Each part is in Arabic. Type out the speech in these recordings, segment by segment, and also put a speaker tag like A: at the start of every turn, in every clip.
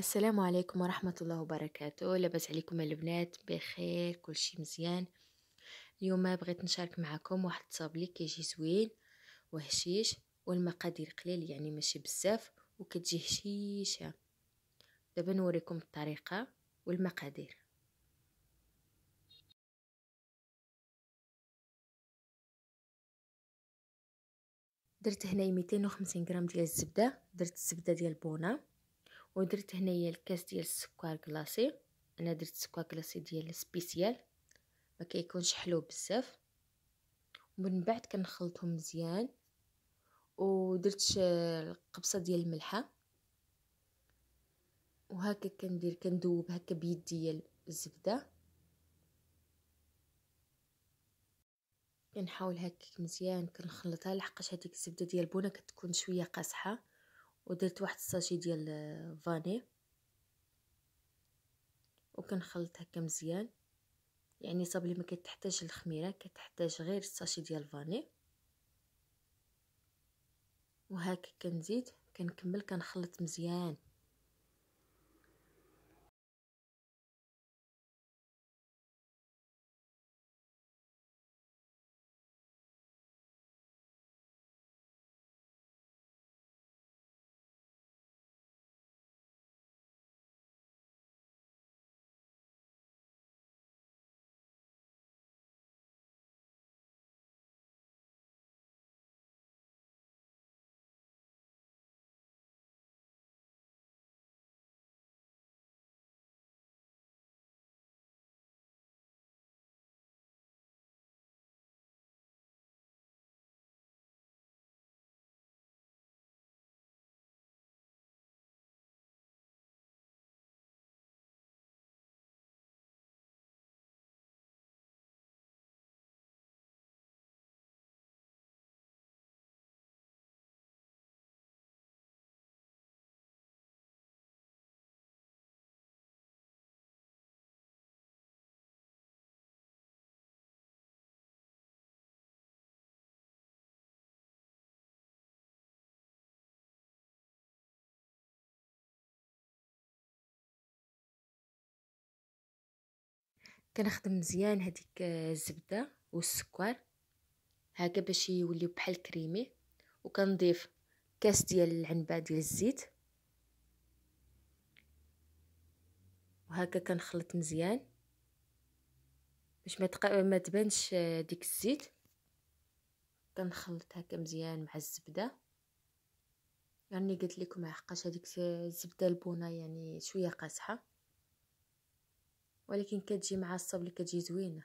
A: السلام عليكم ورحمة الله وبركاته لاباس عليكم البنات بخير كل شيء مزيان اليوم بغيت نشارك معكم واحد الطابلي كيجي زوين وهشيش والمقادير قليل يعني ماشي بزاف وكتجي هشيشه
B: دابا نوريكم الطريقه والمقادير درت هنايا 250 غرام ديال الزبده درت الزبده ديال بونه
A: ودرت هنايا الكاس ديال السكر كلاصي انا درت السكر كلاصي ديال سبيسيال ما كيكونش حلو بزاف ومن بعد كنخلطهم مزيان ودرت القبصه ديال الملحه وهكا كندير كندوب هكا بيد ديال الزبده كنحاول هكاك مزيان كنخلطها لحقاش هذيك الزبده ديال البونه كتكون شويه قاصحه ودرت واحد الساشي ديال فاني وكنخلط هكا مزيان يعني صابلي ما كتحتاج الخميره كتحتاج غير الساشي ديال فاني
B: وهكا كنزيد كنكمل كنخلط مزيان كنخدم مزيان هذيك آه، الزبده والسكر هكا باش يوليو بحال كريمي
A: وكنضيف كاس ديال العنبه ديال الزيت وهكا كنخلط مزيان باش ما تق... ما تبانش آه، ديك الزيت كنخلط هكا مزيان مع الزبده يعني قلت لكم حقاش هذيك آه، الزبده البونه يعني شويه قاصحه ولكن كتجي مع الصبل كتجي زوينه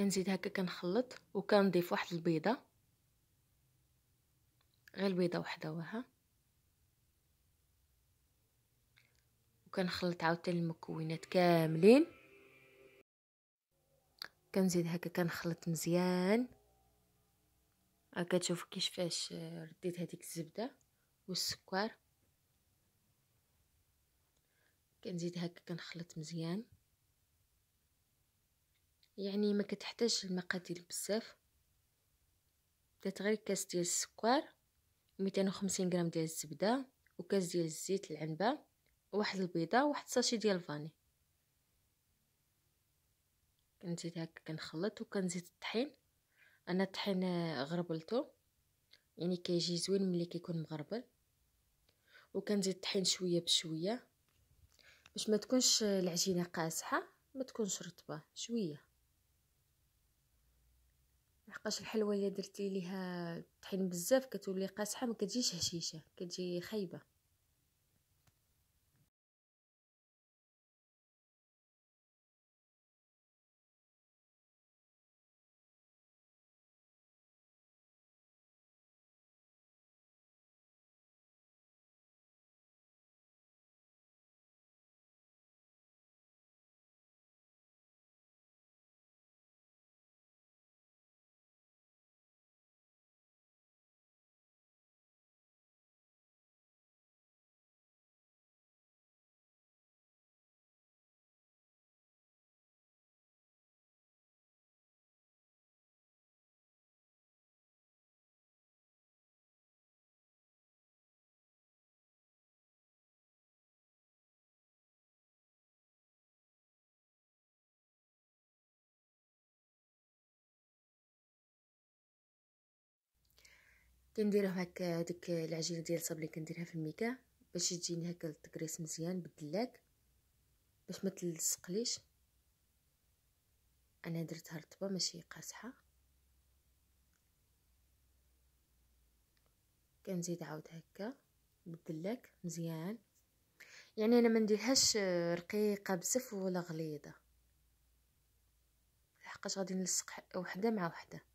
B: كنزيد هكا كنخلط وكنضيف
A: واحد البيضه غير البيضه وحده وها وكنخلط عاوتاني المكونات كاملين كنزيد هكا كنخلط مزيان هكا تشوفوا كيفاش رديت هذيك الزبده والسكر كنزيد هكا كنخلط مزيان يعني ما كتحتاج المقادير بزاف بدات غير كاس ديال السكر 250 غرام ديال الزبده وكاس ديال الزيت العنبه واحد البيضه واحد ساشي ديال الفاني كنزيد هكا كنخلط وكنزيد الطحين انا الطحين غربلته يعني كيجي زوين ملي كيكون مغربل وكنزيد الطحين شويه بشويه باش ما تكونش العجينه قاسحه ما تكونش رطبه شويه لحقاش الحلوه اللي درتي ليها طحين بزاف كتولي قاسحه ما كتجيش هشيشه كتجي خايبه
B: كندير هكا هذيك العجينه ديال الصاب اللي كنديرها في
A: الميكا باش تجيني هكا التكريس مزيان بالدلاك باش ما تلصقليش انا درتها رطبه ماشي قاصحه كنزيد عاود هكا بالدلاك مزيان يعني انا ما نديرهاش رقيقه بزاف ولا غليظه لحقاش غادي نلصق وحده مع وحده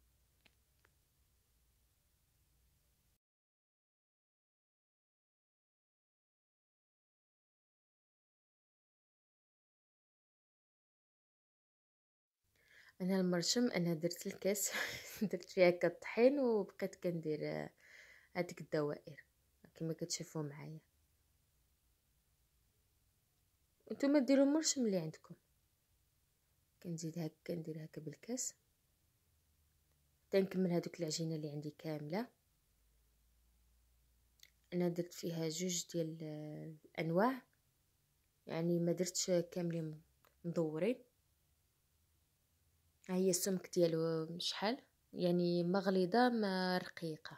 B: انا المرشم انا درت الكاس درت
A: فيها كطحين وبقيت كندير هذيك الدوائر كما كتشوفوا معايا نتوما ديروا المرشم اللي عندكم كنزيد هكا كندير هكا بالكاس حتى نكمل هذوك العجينه اللي عندي كامله انا درت فيها جوج ديال الانواع آه، يعني ما درتش كاملين مدورين هي السمك ديالو شحال يعني مغليظه ما رقيقه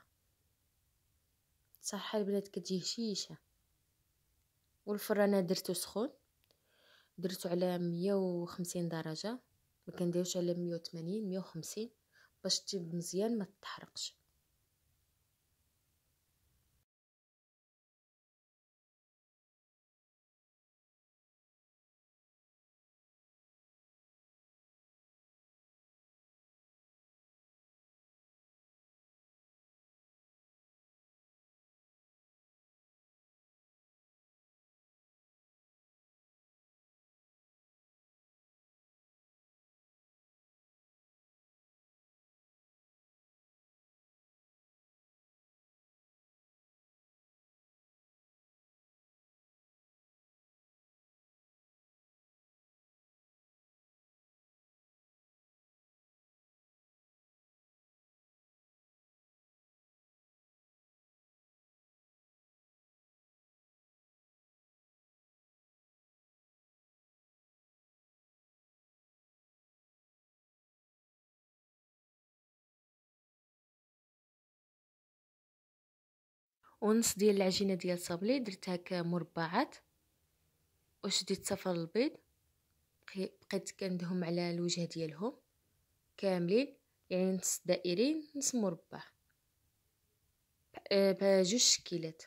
A: صح البنات كتجي هشيشه والفرانة درتو سخون درتو على مية وخمسين درجه ما كنديروش على مية وخمسين باش تجيب
B: مزيان ما تحرقش ونص ديال العجينه ديال صابلي درتها كمربعات وشديت صفر البيض
A: بقيت كندهم على الوجه ديالهم كاملين يعني نص دائري نص مربع بجوج شكيلات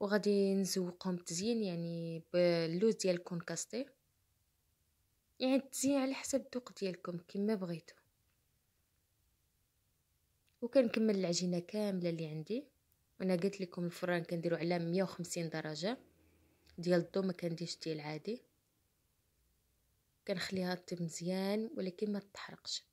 A: وغادي نزوقهم تزيين يعني باللوز ديال الكونكاستي يعني تزيين على حسب الذوق ديالكم كما بغيتو وكنكمل العجينه كامله اللي عندي انا قلت لكم الفران كنديرو على 150 درجه ديال الضو ما كنديرش ديال عادي
B: كنخليها طيب مزيان ولكن ما تحرقش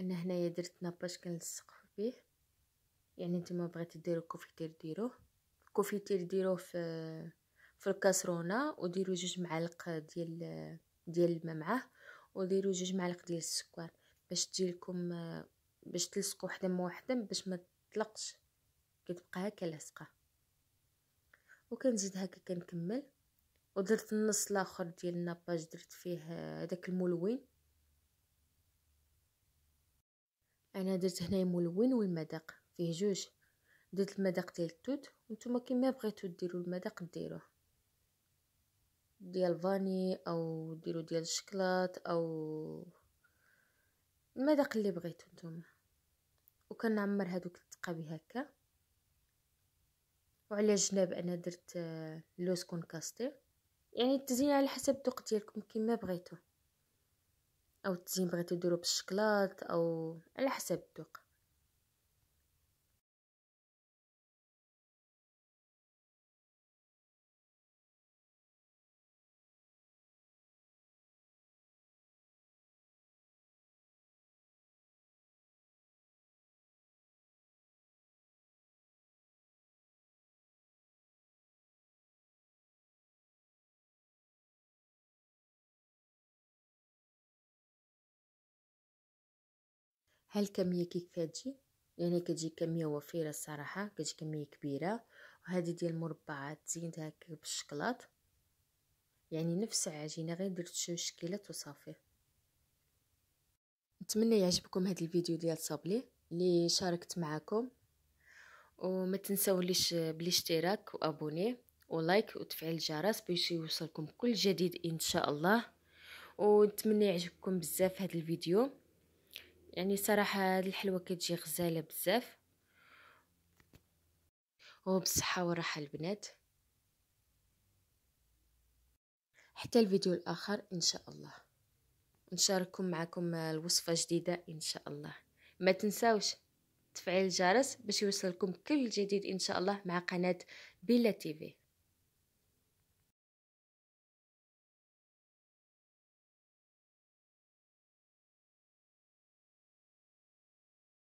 B: انا هنايا درت نباش كنلصق بيه يعني نتوما بغيتو
A: ديرو كوفيتير ديروه الكوفيتير ديروه في في الكاسرونه وديروا جوج معالق ديال ديال الماء معاه وديروا جوج معالق ديال السكر باش تجي لكم باش تلصقوا وحده مع وحده باش ما تطلقش كتبقى هكا لاصقه وكنزيد هكا كنكمل ودرت النص الاخر ديال الناباج درت فيه هذاك الملون انا درت هنا ملون والمذاق فيه جوج درت المذاق ديال التوت وانتم كيما بغيتو ديروا المذاق ديروه ديال فاني او ديروا ديال الشكلاط او المذاق اللي بغيتو نتوما وكنعمر هذوك التقابي هكا وعلى الجناب انا درت آه، لوسكون كاستير يعني التزيين على حسب الذوق ديالكم كيما بغيتو او التزيين بغيتو ديرو
B: بالشكلاط او على حسب الذوق هالكمية كي كتجي يعني كتجي كمية وفيرة الصراحة
A: كتجي كمية كبيرة وهذه ديال المربعات زينتها بالشكلاط يعني نفس العجينة غير درت شويه شكيلات وصافي نتمنى يعجبكم هذا الفيديو ديال صابلي اللي شاركت معكم وما تنساوليش بالاشتراك وابوني ولايك وتفعيل الجرس باش يوصلكم كل جديد ان شاء الله ونتمنى يعجبكم بزاف هذا الفيديو يعني صراحة هاد الحلوة كتجي غزالة بزاف وبالصحة وراحة البنات حتى الفيديو الآخر إن شاء الله نشارككم معكم الوصفة جديدة إن شاء الله ما تنساوش تفعيل الجرس باش يوصلكم كل
B: جديد إن شاء الله مع قناة بيلا تيفي